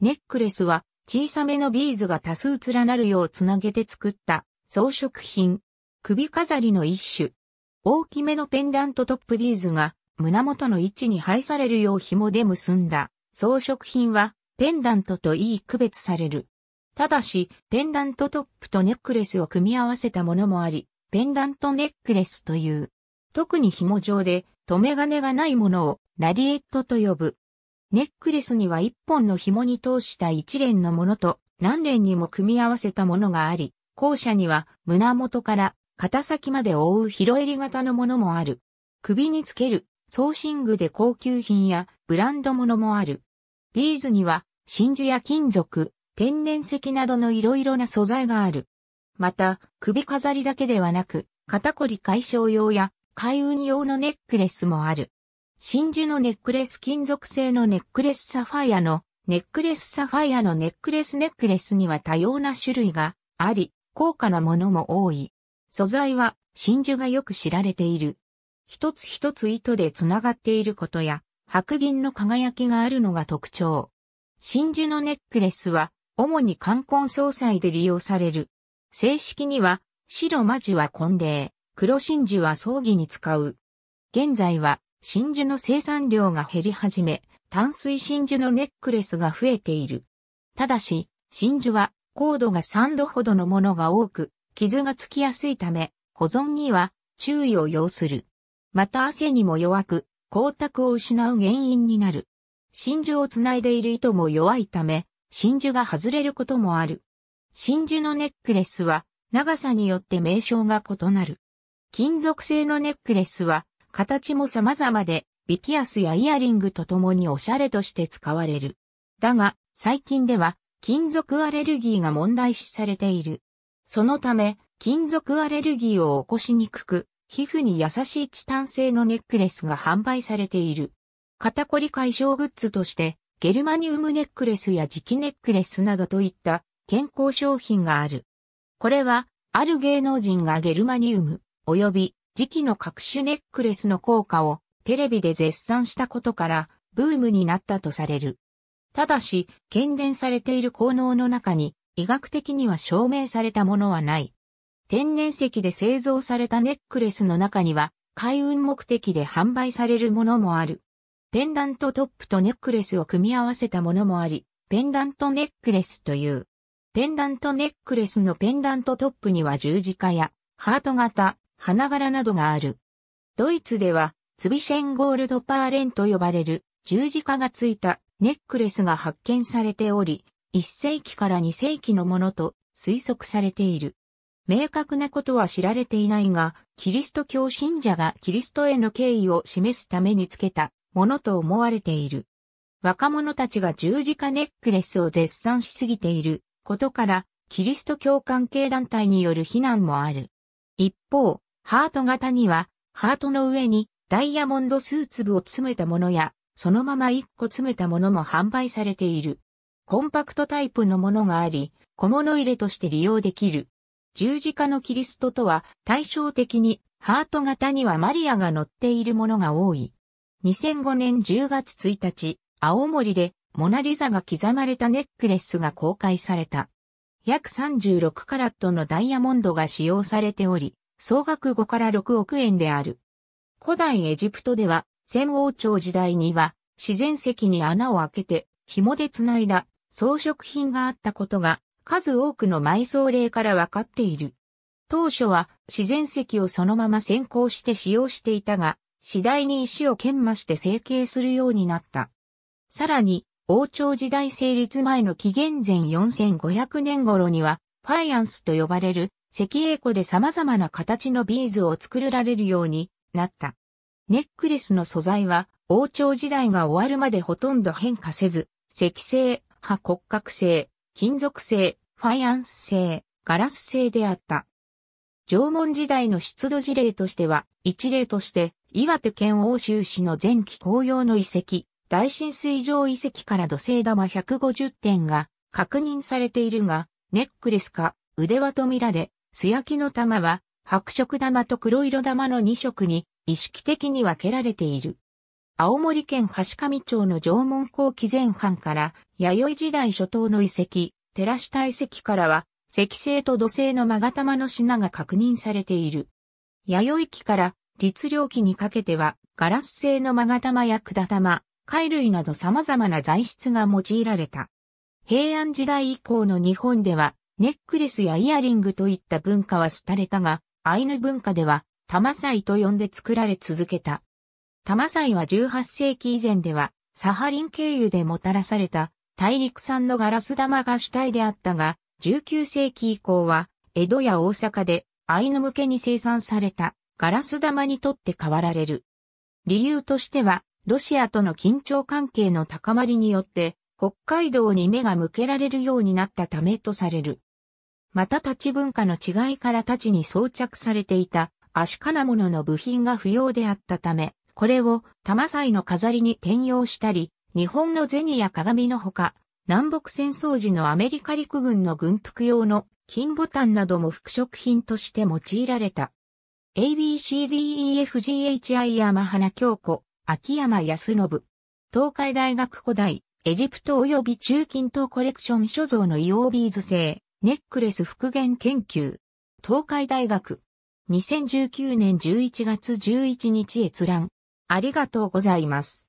ネックレスは小さめのビーズが多数連なるようつなげて作った装飾品。首飾りの一種。大きめのペンダントトップビーズが胸元の位置に配されるよう紐で結んだ装飾品はペンダントといい区別される。ただし、ペンダントトップとネックレスを組み合わせたものもあり、ペンダントネックレスという。特に紐状で、留め金がないものをラリエットと呼ぶ。ネックレスには一本の紐に通した一連のものと何連にも組み合わせたものがあり、後者には胸元から肩先まで覆う広襟型のものもある。首につけるソーシングで高級品やブランドものもある。ビーズには真珠や金属、天然石などの色々な素材がある。また、首飾りだけではなく、肩こり解消用や海運用のネックレスもある。真珠のネックレス金属製のネックレスサファイアのネックレスサファイアのネックレスネックレスには多様な種類があり、高価なものも多い。素材は真珠がよく知られている。一つ一つ糸で繋がっていることや、白銀の輝きがあるのが特徴。真珠のネックレスは、主に冠婚葬祭で利用される。正式には、白魔珠は婚礼、黒真珠は葬儀に使う。現在は、真珠の生産量が減り始め、淡水真珠のネックレスが増えている。ただし、真珠は高度が3度ほどのものが多く、傷がつきやすいため、保存には注意を要する。また汗にも弱く、光沢を失う原因になる。真珠をつないでいる糸も弱いため、真珠が外れることもある。真珠のネックレスは長さによって名称が異なる。金属製のネックレスは形も様々で、ビピアスやイヤリングと共におしゃれとして使われる。だが、最近では、金属アレルギーが問題視されている。そのため、金属アレルギーを起こしにくく、皮膚に優しいチタン製のネックレスが販売されている。肩こり解消グッズとして、ゲルマニウムネックレスや磁気ネックレスなどといった健康商品がある。これは、ある芸能人がゲルマニウム、及び磁期の各種ネックレスの効果をテレビで絶賛したことからブームになったとされる。ただし、検伝されている効能の中に医学的には証明されたものはない。天然石で製造されたネックレスの中には、開運目的で販売されるものもある。ペンダントトップとネックレスを組み合わせたものもあり、ペンダントネックレスという。ペンダントネックレスのペンダントトップには十字架やハート型、花柄などがある。ドイツでは、ツビシェンゴールドパーレンと呼ばれる十字架がついたネックレスが発見されており、1世紀から2世紀のものと推測されている。明確なことは知られていないが、キリスト教信者がキリストへの敬意を示すためにつけたものと思われている。若者たちが十字架ネックレスを絶賛しすぎていることから、キリスト教関係団体による非難もある。一方、ハート型には、ハートの上にダイヤモンド数粒を詰めたものや、そのまま1個詰めたものも販売されている。コンパクトタイプのものがあり、小物入れとして利用できる。十字架のキリストとは対照的にハート型にはマリアが乗っているものが多い。2005年10月1日、青森でモナリザが刻まれたネックレスが公開された。約36カラットのダイヤモンドが使用されており、総額5から6億円である。古代エジプトでは、先王朝時代には、自然石に穴を開けて、紐で繋いだ装飾品があったことが、数多くの埋葬例からわかっている。当初は自然石をそのまま先行して使用していたが、次第に石を研磨して成形するようになった。さらに、王朝時代成立前の紀元前4500年頃には、ファイアンスと呼ばれる石英湖で様々な形のビーズを作られるようになった。ネックレスの素材は王朝時代が終わるまでほとんど変化せず、石製、破骨格製、金属製、ファイアンス製、ガラス製であった。縄文時代の出土事例としては、一例として、岩手県欧州市の前期紅葉の遺跡、大浸水場遺跡から土星玉150点が確認されているが、ネックレスか腕輪とみられ、素焼きの玉は白色玉と黒色玉の2色に意識的に分けられている。青森県橋上町の縄文後期前半から弥生時代初頭の遺跡、寺下遺跡からは石製と土製の勾玉の品が確認されている。弥生期から律令期にかけてはガラス製の勾玉や管玉、貝類など様々な材質が用いられた。平安時代以降の日本ではネックレスやイヤリングといった文化は廃れたが、アイヌ文化では、玉祭と呼んで作られ続けた。玉祭は18世紀以前では、サハリン経由でもたらされた大陸産のガラス玉が主体であったが、19世紀以降は、江戸や大阪でアイヌ向けに生産されたガラス玉にとって変わられる。理由としては、ロシアとの緊張関係の高まりによって、北海道に目が向けられるようになったためとされる。また太刀文化の違いから太刀に装着されていた足金物の部品が不要であったため、これを玉祭の飾りに転用したり、日本の銭や鏡のほか、南北戦争時のアメリカ陸軍の軍服用の金ボタンなども服飾品として用いられた。ABCDEFGHI 山花京子、秋山康信、東海大学古代、エジプト及び中近東コレクション所蔵のイオービーズ製、ネックレス復元研究。東海大学。2019年11月11日閲覧。ありがとうございます。